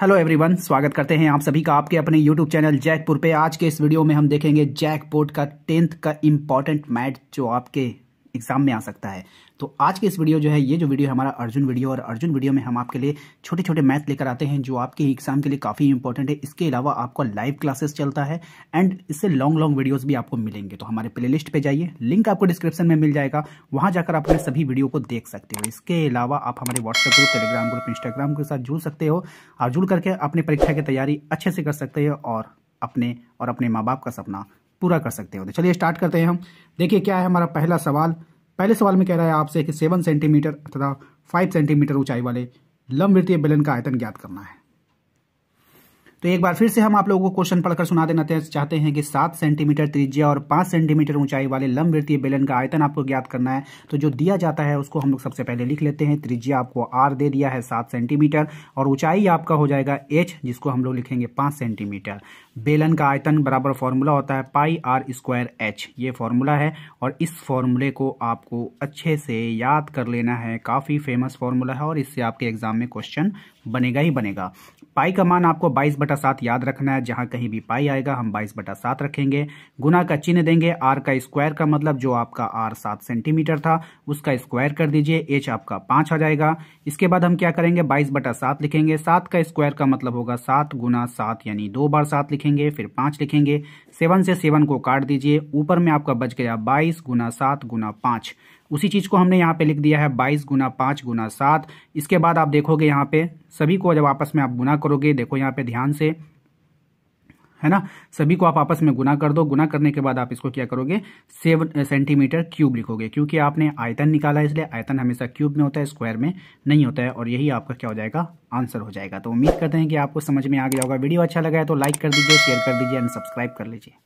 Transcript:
hello everyone स्वागत करते हैं आप सभी का आपके अपने यूट्यूब चैनल जैकपुर पे आज के इस वीडियो में हम देखेंगे जैकपोर्ट का टेंथ का इम्पॉर्टेंट मैच जो आपके एग्जाम में आ सकता है तो आज के इस वीडियो जो है ये जो वीडियो हमारा अर्जुन वीडियो और अर्जुन वीडियो में हम आपके लिए छोटे छोटे मैथ लेकर आते हैं जो आपके एग्जाम के लिए काफ़ी इंपॉर्टेंट है इसके अलावा आपको लाइव क्लासेस चलता है एंड इससे लॉन्ग लॉन्ग वीडियोस भी आपको मिलेंगे तो हमारे प्ले लिस्ट जाइए लिंक आपको डिस्क्रिप्शन में मिल जाएगा वहां जाकर आप अपने सभी वीडियो को देख सकते हो इसके अलावा आप हमारे WhatsApp group Telegram group Instagram के साथ जुड़ सकते हो और जुड़ करके अपनी परीक्षा की तैयारी अच्छे से कर सकते हो और अपने और अपने माँ बाप का सपना पूरा कर सकते हो तो चलिए स्टार्ट करते हैं हम देखिए क्या है हमारा पहला सवाल पहले सवाल में कह रहा है आपसे कि सेवन सेंटीमीटर तथा फाइव सेंटीमीटर ऊंचाई वाले लंबवृत्तीय बेलन का आयतन ज्ञात करना है तो एक बार फिर से हम आप लोगों को क्वेश्चन पढ़कर सुना देना चाहते हैं कि सात सेंटीमीटर त्रिज्या और पांच सेंटीमीटर ऊंचाई वाले लंबवृत्तीय बेलन का आयतन आपको ज्ञात करना है तो जो दिया जाता है उसको हम लोग सबसे पहले लिख लेते हैं त्रिज्या आपको आर दे दिया है सात सेंटीमीटर और ऊंचाई आपका हो जाएगा एच जिसको हम लोग लिखेंगे पांच सेंटीमीटर बेलन का आयतन बराबर फॉर्मूला होता है पाई आर स्क्वायर एच ये फॉर्मूला है और इस फॉर्मूले को आपको अच्छे से याद कर लेना है काफ़ी फेमस फॉर्मूला है और इससे आपके एग्जाम में क्वेश्चन बनेगा ही बनेगा पाई का मान आपको बाईस बटा सात याद रखना है जहां कहीं भी पाई आएगा हम बाईस बटा सात रखेंगे गुना का चिन्ह देंगे आर का स्क्वायर का मतलब जो आपका आर सात सेंटीमीटर था उसका स्क्वायर कर दीजिए एच आपका पांच आ जाएगा इसके बाद हम क्या करेंगे बाईस बटा सात लिखेंगे सात का स्क्वायर का मतलब होगा सात गुना सात यानी दो बार सात लिखेंगे फिर पांच लिखेंगे सेवन से सेवन को काट दीजिए ऊपर में आपका बच गया बाईस गुना सात गुना पांच उसी चीज़ को हमने यहाँ पे लिख दिया है बाईस गुना पांच गुना सात इसके बाद आप देखोगे यहाँ पे सभी को जब आपस में आप गुना करोगे देखो यहाँ पे ध्यान से है ना सभी को आप आपस में गुना कर दो गुना करने के बाद आप इसको क्या करोगे सेवन सेंटीमीटर क्यूब लिखोगे क्योंकि आपने आयतन निकाला है इसलिए आयतन हमेशा क्यूब में होता है स्क्वायर में नहीं होता है और यही आपका क्या हो जाएगा आंसर हो जाएगा तो उम्मीद करते हैं कि आपको समझ में आ गया होगा वीडियो अच्छा लगा है तो लाइक कर दीजिए शेयर कर दीजिए एंड सब्सक्राइब कर लीजिए